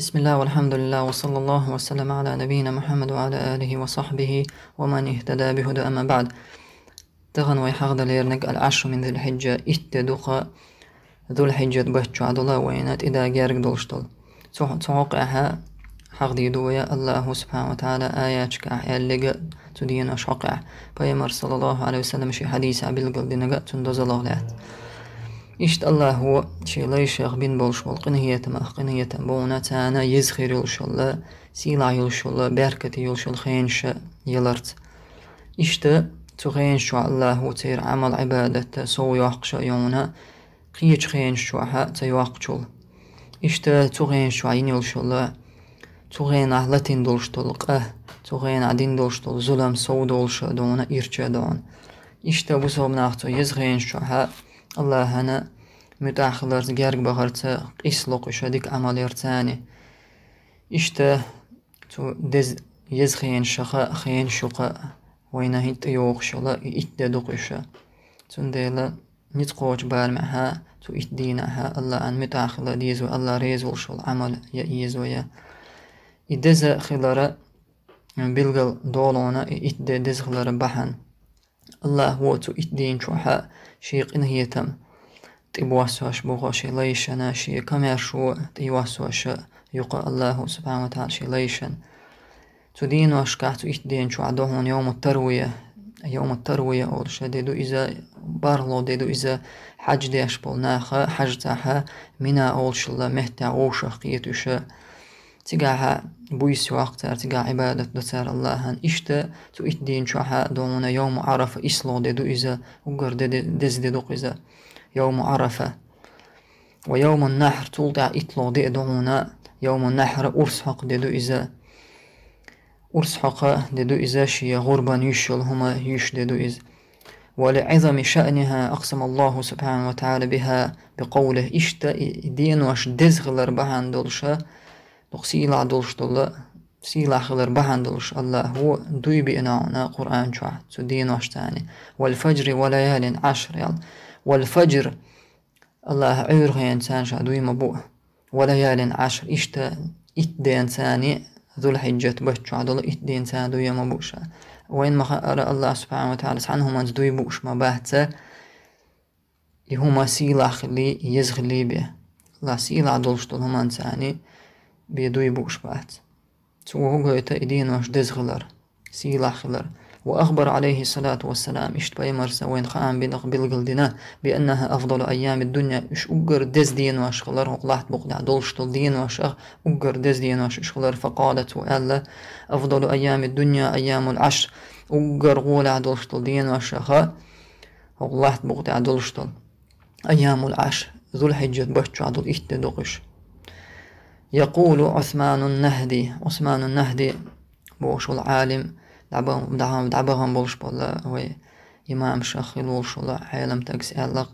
بسم الله والحمد لله وصلى الله وسلم على نبينا محمد وعلى آله وصحبه ومن اهتدى بهدى أما بعد تغن ويحغدليرنك العشر من ذي الحجة اتدوق ذو الحجة عد الله وينات إذا جارك دولشتل تحقها حقدي دويا الله سبحانه وتعالى آياتك أحيا لك تدين أشقع بيمر صلى الله عليه وسلم شي حديث أبي القلدين تندوز الله لأت إشتالله هو شيلا يشيخ بين بولشول قنية مخ قنية بونا تانا يزخير يلشول سيلا يلشول بركة يلشول خينش يلرت إشتا تغين شو الله تير عمل عبادة سو يوقش يونا قيج خين شو ها تيوقشول إشتا تغين شو عين يلشول تغين أهلتين دولشتول قه تغين عدين دولشتول ظلم سو دولش دونا إرچه دون إشتا بسو بناختو يزخين شو ها الله هنا متأخلر جرق بخارته إسلق شديك عمل يرتاني إشتا تو دز يز خين شقة خين شقة وينا هيت يوق شلا إت تون ديلا نت نتقوش بار معها تو إت دينها الله أن متأخر ديزو الله ريز وشل عمل يأيزو يا إدز خلارا بلغل دولونا إت دز خلارا بحن الله وتو إتدين شوحا شيق إن هيتم تبواسو أش بوغو شي ليشن شي كمير شو تيواسو أش يقى الله سبحانه وتعالى شي ليشن تدين وأش كاتو إتدين شو عدوهن يوم التروية يوم التروية أو شديدو إذا بارلو ديدو إذا حج ديش بولناخا حج تاحا منا أول شلا مهتا أو شخيتو شا تقاها بويس واقتر تقا عبادة دوتر الله إشتا تو إتدين شوحا دومنا يوم عرفة إسلو ددو إزا وقر دز ددوق إزا يوم عرفة ويوم النحر تولدع إتلو دومنا يوم النحر أرسحق ددو أرس أرسحق ددو إزا شيا غربان يشل هما يش ددو إز ولعظم شأنها أقسم الله سبحانه وتعالى بها بقوله إشتا دين واش دزغلر بهان دولشا دقسيلا دولش دولا سيلا خلر بحن دولش الله هو دوي بإناعنا قرآن شوعد سو دين واشتاني والفجر وليال عشر يال والفجر الله غي إنسان شا دوي مبوء وليال عشر إشتا إت إنساني ذو الحجة بشو عدل إت دي انسان دوي مبوشا وين ما خأر الله سبحانه وتعالى عنهم دوي بوش ما باهتا يهما سيلا خلي يزغلي بيه لا سيلا دولش دول هما إنساني beduyi بوشبات سوهو غيتا إدين واش دزغلر سيلاخلر وأخبر عليه الصلاة والسلام إشت بايمر سوين خام بنق بالقلدنا بأنها أفضل أيام الدنيا إش أقر دز دين واش خلر وقلعت بقدع دولش طول دين واش أخ أقر دز دين واش إش خلر فقالت وألا أفضل أيام الدنيا أيام العشر أقر غولع دولش طول دين واش أخا وقلعت بقدع دولش طول أيام العشر ذو الحجة بشتو عدل إهتدقش يقول عثمان النهدي عثمان النهدي بو شو العالم دعهم دعبهم بولش بولا هو إمام شخل بولش عالم تكس ألق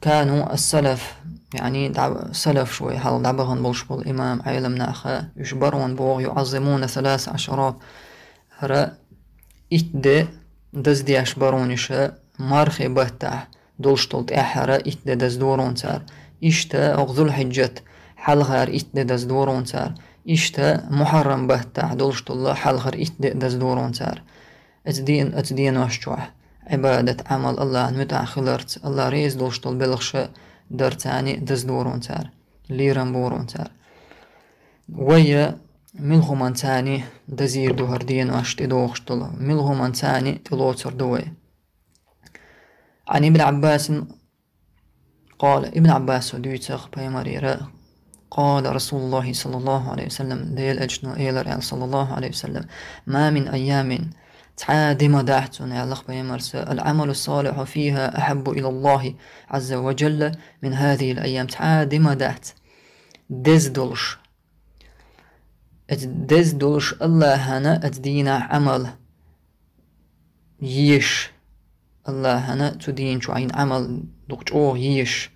كانوا السلف يعني دعب سلف شوي هل دعبهم بولش بول إمام عالم ناخا يشبرون بو يعظمون ثلاث عشرات را إتدي دزدي أشبرون إشا مرخي بهتح دولشتلت أحرا إتدي دزدورون سار إشتا أغذو الحجة حلغر إتنا دورون سار إشتا محرم بهتا دولشت الله حلغر إتنا دورون سار أتدين أتدين واشجوح عبادة عمل الله عن متعخلرت الله ريز دولشت البلغش درتاني دورون سار ليرن بورون سار ويا ملغو من تاني دزير دوهر دين واشت دوغشتل ملغو من تاني تلوتر دوي عن ابن عباس قال ابن عباس oduyca pejgamberi re قال رسول الله صلى الله عليه وسلم ديال أجنو إيلر صلى الله عليه وسلم ما من أيام تعادم مداحتون يا الله بيمارس العمل الصالح فيها أحب إلى الله عز وجل من هذه الأيام تعادي مداحت دزدلش دزدلش الله هنا أدينا عمل يش الله هنا تدين شو عين عمل دقش أوه يش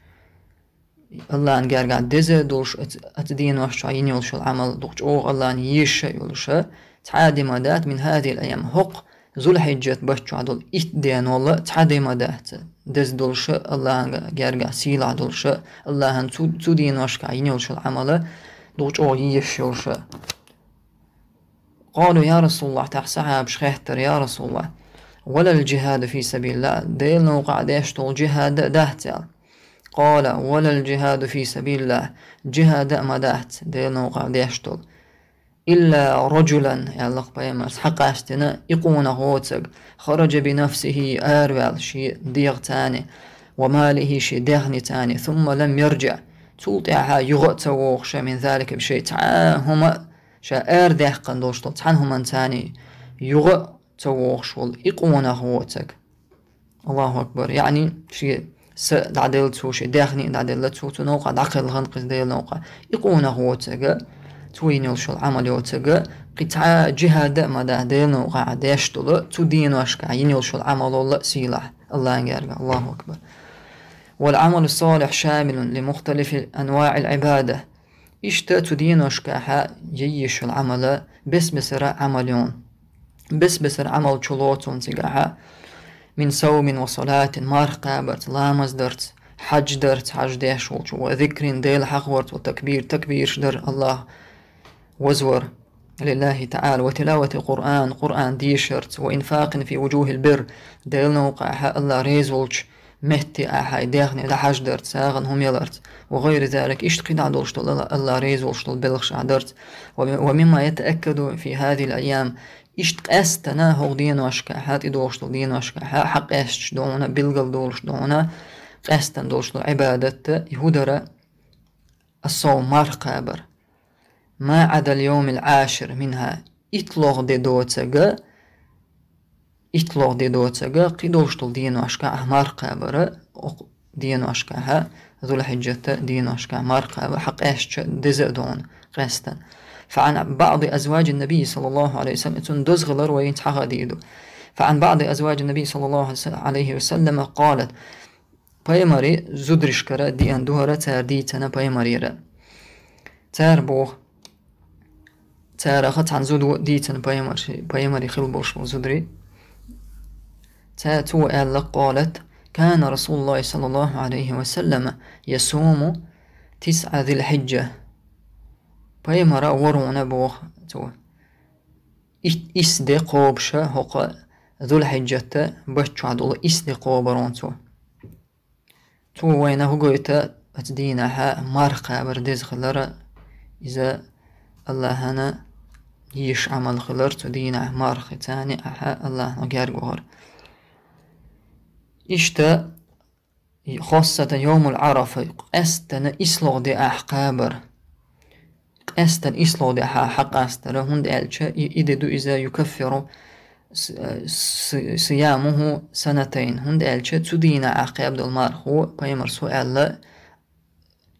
الله أن Allah'ın gergan deze doluş وش عين vaşça العمل دوش أو الله أن يش yeşe yoluşa تعادمدات من هذه الأيام هق ذو الحجة بشو عدل الله والله تعادمدات دز دوش الله أن جرجع سيل دولش الله أن هن تودين وش عين ولش العمل دوش أو يش يشيلش قالوا يا رسول الله تحسها بشخيتر يا رسول الله ولا الجهاد في سبيل الله دين وقعدش تول جهاد دهتل قال ولا الجهاد في سبيل الله جهاد ما مدات دينوقع ديشتل إلا رجلا يا الله يعلق حق حقاشتنا يقون غوتك خرج بنفسه أروال شي ديغ تاني وماله شي دهني تاني ثم لم يرجع ها تلطعها يغتوغش من ذلك بشيء تعاهما شا أر ديح قندوشتل تعنهما تاني يغتوغش يقون غوتك الله أكبر يعني شي دعديل توش داخني دعديل تو داخل دعقل الغنقز ديال نوقع يقونا هو تجا توينيو شو العملية تقا قطعة جهاد مدى ديال نوقع داش طلع تدينو أشكا ينيو شو العمل سيلاح الله ينقرق الله أكبر والعمل الصالح شامل لمختلف أنواع العبادة إشتا تدين وشكاحا جيش العمل بس بسر عمليون بس بسر عمل شلوتون تجاها من صوم وصلاة مرقى لامز درت حج درت حج داش وذكر ديل حغورت وتكبير تكبير در الله وزور لله تعالى وتلاوة قرآن قرآن ديشرت وإنفاق في وجوه البر ديل نوقع الله ريزولش مهتي أحا لا لحج درت ساغن هم يلرت وغير ذلك اشتقد عدولشت الله ريزولشت البلغش عدرت ومما يتأكد في هذه الأيام إشت قاس تنا هو دين وشكا هات إدوش دين وشكا ها حق إيش دونا بلغل دولش دونا قاس تن دولش دو عبادة يهودرة الصوم مار قابر ما عدا اليوم العاشر منها إطلاق دي دوتسغ إطلاق دي دوتسغ قي دولش دول دين وشكا مار قابر دين وشكا ها ذو الحجة دين وشكا مار قابر حق إيش دزدون قاس تن فعن بعض أزواج النبي صلى الله عليه وسلم için düzgüler ve فعن بعض أزواج النبي صلى الله عليه وسلم قالت پیمری زودرش کرد دیان دوهره تردی تنه پیمری را تر بوخ تر خط عن زود دیتن پیمری پیمری خیل بوش و زودری تا تو ألا قالت كان رسول الله صلى الله عليه وسلم يصوم تسعة ذي الحجة Поемара воруна бог то. Исде қобша хоқа зул хиджатта баш чуадула исде қобарон то. То вайна хугойта атдинаха марқа бір дез қылара иза Аллахана يش عمل خلرت دينا مارخ تاني أحا الله نجار جوهر إشتا خاصة يوم العرفة أستنا إسلغ دي أحقابر استر يصلودها حق استر هند الشا يددو إذا يكفر صيامه سنتين هند الشا تدين عقاب المرخو بيمرسو ألا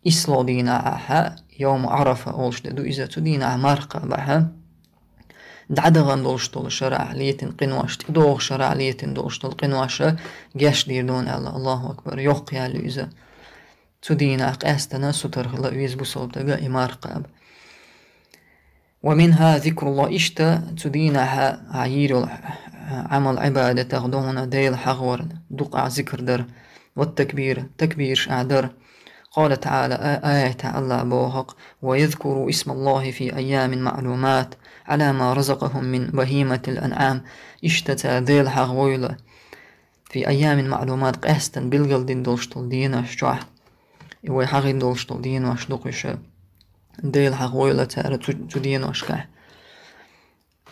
يصلودين عها يوم عرفة أولش ددو إذا تدين عمرقة بها دعدغن دولشتول شرع ليتن قنواشت دوغ شرع ليتن دولشتول قنواشة جاش ديردون ألا الله أكبر يوق يا لويزا تدين أق أستنا سترخلا ويز بصوب دقا إمار قاب ومنها ذكر الله إشتا تدينها عير عمل عبادة تغدونا ديل حغور دقع ذكر در والتكبير تكبير أعدر قال تعالى آية تعالى بوهق ويذكر اسم الله في أيام معلومات على ما رزقهم من بهيمة الأنعام اشتتا ديل حغويلة في أيام معلومات قهستن بالقل دين دولشتل دين أشجع ويحغي دولشتل دين وأشدق الشاب ديل الحقويلة تدين واشكاه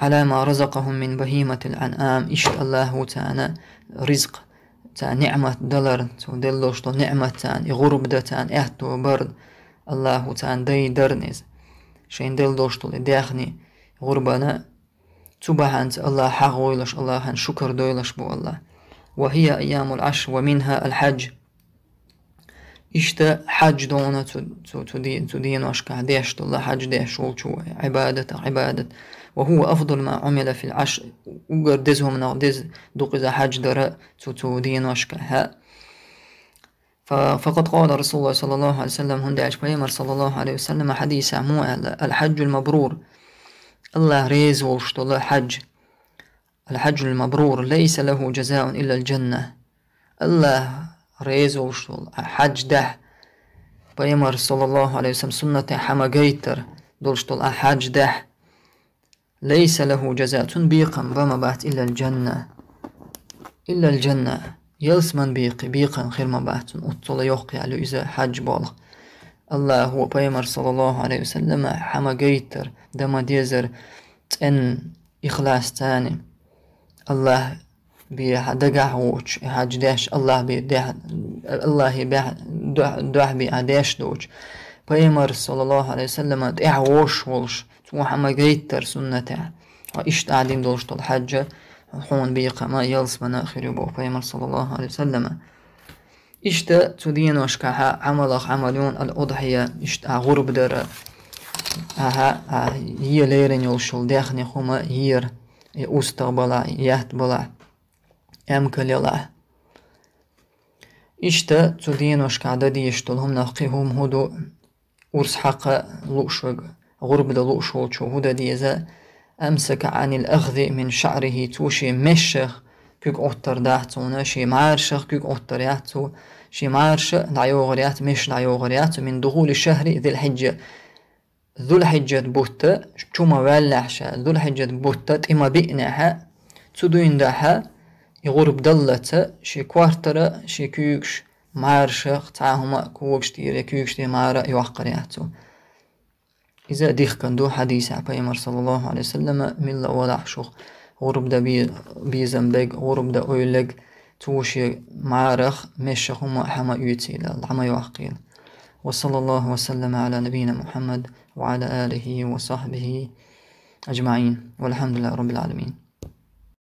على ما رزقهم من بهيمة الأنعام إشت الله تعالى رزق تان نعمة دلر تودلوش تو نعمة تان غرب دا تان اهت برد الله تان دي درنز شين دلوش تو لداخني غربنا تبهنت الله حقويلش الله هن شكر دويلش بو الله وهي أيام العشر ومنها الحج ishte haqë dona që, që, që, di, që di në është ka deshtë, Allah haqë deshtë, që ibadet, ibadet, وهو أفضل ما عمل في العشر وقردزهم نغدز دوقز حاج درا تودين وشكها فقد قال رسول الله صلى الله عليه وسلم هند أجبيمر صلى الله عليه وسلم حديث مو الحج المبرور الله ريز ولشت الله حج الحج المبرور ليس له جزاء إلا الجنة الله reizolšul hađdah. Pajemar sallallahu alaihi wasallam sunnate hamagaytar dolštul hađdah. ليس له جزاء بيقا بما بات إلا الجنة إلا الجنة يلس من بيق بيقا خير ما بات أطول يوقي على إذا حج بالغ الله هو بيمر صلى الله عليه وسلم حما جيتر دما ديزر تن إخلاص تاني الله بيدقع هوش حاج داش الله بيدح الله بيح بي بيعداش دوش بيمر صلى الله عليه وسلم تيح وش ولش تروح أما جريتر سنة تاع وإيش تعليم دولش طول حجة حون بيقى ما يلس مناخر يبو بيمر صلى الله عليه وسلم إشتا تدين وشكاها عملق عمليون الأضحية إشتا غرب در أها هي ليرن يلشل داخني خما هير يستقبلا يهت بلا ام أمكلله إشتا تدين وش كعددي يشتلهم ناقيهم هدو ورس حق لؤشق غرب لؤشق شهودة ديزا أمسك عن الأخذ من شعره توشي مشخ كيك أوتر داحتونا شي معارشخ كيك أوتر يحتو شي معارش دعيو غريات مش دعيو غريات من دغول الشهر ذي الحجة ذو الحجة بوتة شو ما والحشا ذو الحجة بوتة إما بئناها تدوين دها يغرب دلتا شي كوارترا شي كيوكش معارشخ تعاهما كوكش تيري كيوكش دي معارا يوحقرياتو إذا ديخ كندو حديث عبا يمر صلى الله عليه وسلم ملا ولا شوخ غرب دا بي بيزن زنبق غرب دا أولق توشي معارخ مشخهما حما يتيل العما يوحقين وصلى الله وسلم على نبينا محمد وعلى آله وصحبه أجمعين والحمد لله رب العالمين